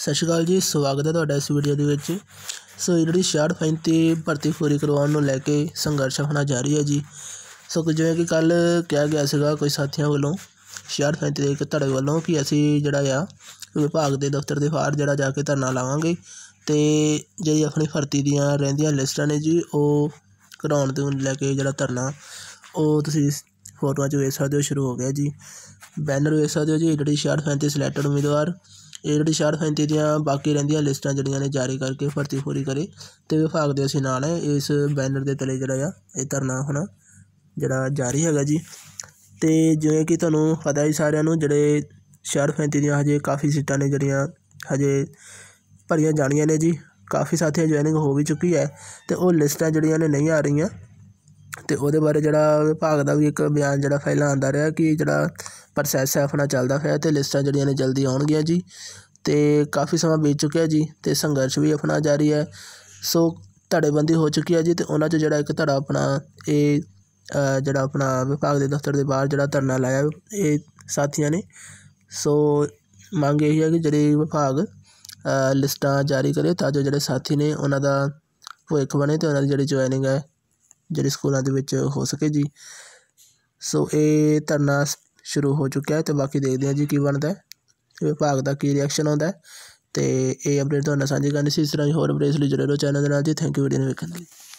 ਸਤਿ ਸ਼੍ਰੀ ਅਕਾਲ ਜੀ ਸਵਾਗਤ ਹੈ ਤੁਹਾਡਾ ਇਸ ਵੀਡੀਓ ਦੇ ਵਿੱਚ ਸੋ ਜਿਹੜੀ ਸ਼ਾਰਟ ਫਾਈਨ ਤੇ ਭਰਤੀ ਫੋਰੀ ਕਰਵਾਉਣ ਨੂੰ ਲੈ ਕੇ ਸੰਘਰਸ਼ ਹੋਣਾ ਜਾਰੀ ਹੈ ਜੀ ਸੋ ਕਿ ਜਿਵੇਂ ਕਿ ਕੱਲ ਕਿਹਾ ਗਿਆ ਸੀਗਾ ਕੋਈ ਸਾਥੀਆਂ ਵੱਲੋਂ ਸ਼ਾਰਟ ਫਾਈਨ ਤੇ ਇੱਕ ਧੜੇ ਵੱਲੋਂ ਕਿ ਅਸੀਂ ਜਿਹੜਾ ਆ ਵਿਭਾਗ ਦੇ ਦਫ਼ਤਰ ਦੇ ਬਾਹਰ ਜਿਹੜਾ ਜਾ ਕੇ ਧਰਨਾ ਲਾਵਾਂਗੇ ਤੇ ਜਿਹੜੀ ਆਪਣੀ ਭਰਤੀ ਦੀਆਂ ਰਹਿੰਦੀਆਂ ਲਿਸਟਾਂ ਨੇ ਜੀ ਉਹ ਕਰਾਉਣ ਦੇ ਲੈ ਕੇ ਜਿਹੜਾ ਧਰਨਾ ਉਹ ਤੁਸੀਂ ਫੋਟੋਆਂ 'ਚ ਵੇਖ ਸਕਦੇ ਹੋ ਸ਼ੁਰੂ ਹੋ ਗਿਆ ਜੀ ਬੈਨਰ ਵੇਖ ਸਕਦੇ ਹੋ ਜੀ ਜਿਹੜੀ ਸ਼ਾਰਟ ਫਾਈਨ ਤੇ ਸਿਲੈਕਟਡ ਉਮੀਦਵਾਰ ਇਹ ਜਿਹੜੀ ਸ਼ਾਰਟ ਫੈਂਤੀ ਦੀਆਂ ਬਾਕੀ ਰਹਿੰਦੀਆਂ ਲਿਸਟਾਂ ਜਿਹੜੀਆਂ ਨੇ ਜਾਰੀ ਕਰਕੇ ਭਰਤੀ ਪੂਰੀ ਕਰੇ ਤੇ ਵਿਭਾਗ ਦੇ ਅਸੀਂ ਨਾਲ ਇਸ ਬੈਨਰ ਦੇ ਤਲੇ ਜਿਹੜਾ ਆ ਇਹ ਧਰਨਾ ਹੁਣ ਜਿਹੜਾ ਜਾਰੀ ਹੈਗਾ ਜੀ ਤੇ ਜਿਵੇਂ ਕਿ ਤੁਹਾਨੂੰ ਪਤਾ ਹੀ ਸਾਰਿਆਂ ਨੂੰ ਜਿਹੜੇ ਸ਼ਾਰਟ ਫੈਂਤੀ ਦੀਆਂ ਹਜੇ ਕਾਫੀ ਸੀਟਾਂ ਨੇ ਜਿਹੜੀਆਂ ਹਜੇ ਭਰੀਆਂ ਜਾਣੀਆਂ ਨੇ ਜੀ ਕਾਫੀ ਸਾਥੀਆਂ ਜੁਆਇਨਿੰਗ ਹੋ ਵੀ ਚੁੱਕੀ ਹੈ ਤੇ ਉਹ ਲਿਸਟਾਂ ਜਿਹੜੀਆਂ ਨੇ ਨਹੀਂ ਆ ਰਹੀਆਂ ਤੇ ਉਹਦੇ ਬਾਰੇ ਜਿਹੜਾ ਵਿਭਾਗ ਦਾ ਵੀ ਇੱਕ ਬਿਆਨ ਜਿਹੜਾ ਪਹਿਲਾਂ ਆਂਦਾ ਰਿਹਾ ਕਿ ਜਿਹੜਾ ਪ੍ਰੋਸੈਸ ਹੈ ਆਪਣਾ ਚੱਲਦਾ ਹੈ ਤੇ ਲਿਸਟਾਂ ਜਿਹੜੀਆਂ ਨੇ ਜਲਦੀ ਆਉਣਗੀਆਂ ਜੀ ਤੇ ਕਾਫੀ ਸਮਾਂ ਬੀਤ ਚੁੱਕਿਆ ਜੀ ਤੇ ਸੰਘਰਸ਼ ਵੀ ਆਪਣਾ ਜਾਰੀ ਹੈ ਸੋ ਧੜੇਬੰਦੀ ਹੋ ਚੁੱਕੀ ਹੈ ਜੀ ਤੇ ਉਹਨਾਂ 'ਚ ਜਿਹੜਾ ਇੱਕ ਧੜਾ ਆਪਣਾ ਇਹ ਜਿਹੜਾ ਆਪਣਾ ਵਿਭਾਗ ਦੇ ਦਫ਼ਤਰ ਦੇ ਬਾਹਰ ਜਿਹੜਾ ਧਰਨਾ ਲਾਇਆ ਇਹ ਸਾਥੀਆਂ ਨੇ ਸੋ ਮੰਗ ਇਹ ਹੈ ਕਿ ਜਿਹੜੇ ਵਿਭਾਗ ਲਿਸਟਾਂ ਜਾਰੀ ਕਰੇ ਤਾਂ ਜੋ ਜਿਹੜੇ ਸਾਥੀ ਨੇ ਉਹਨਾਂ ਦਾ ਭਵਿੱਖ ਬਣੇ ਤੇ ਉਹਨਾਂ ਦੀ ਜਿਹੜੀ ਜੁਆਇਨਿੰਗ ਹੈ ਜਿਹੜੇ ਸਕੂਲਾਂ ਦੇ ਵਿੱਚ ਹੋ ਸਕੇ ਜੀ ਸੋ ਇਹ ਧਰਨਾ ਸ਼ੁਰੂ ਹੋ ਚੁੱਕਿਆ ਹੈ ਤੇ ਬਾਕੀ ਦੇਖਦੇ ਹਾਂ ਜੀ ਕੀ ਬਣਦਾ ਵਿਭਾਗ ਦਾ ਕੀ ਰਿਐਕਸ਼ਨ ਆਉਂਦਾ ਤੇ ਇਹ ਅਪਡੇਟ ਤੁਹਾਨੂੰ ਸਾਂਝੀ ਕਰਨੀ ਸੀ ਇਸ ਤਰ੍ਹਾਂ ਹੀ ਹੋਰ ਅਪਡੇਟਸ ਲਈ ਜੁੜੇ ਰਹੋ ਚੈਨਲ ਦੇ ਨਾਲ ਜੀ ਥੈਂਕ ਯੂ ਵੀਡੀਓ ਨੂੰ ਵੇਖਣ ਲਈ